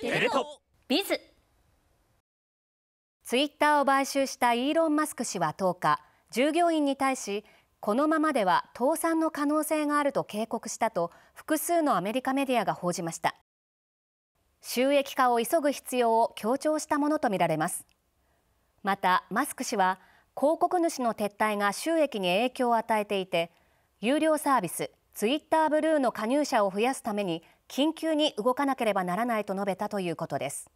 テレ東ビズツイッターを買収したイーロン・マスク氏は10日従業員に対しこのままでは倒産の可能性があると警告したと複数のアメリカメディアが報じました収益化を急ぐ必要を強調したものとみられますまたマスク氏は広告主の撤退が収益に影響を与えていて有料サービスツイッターブルーの加入者を増やすために緊急に動かなければならないと述べたということです。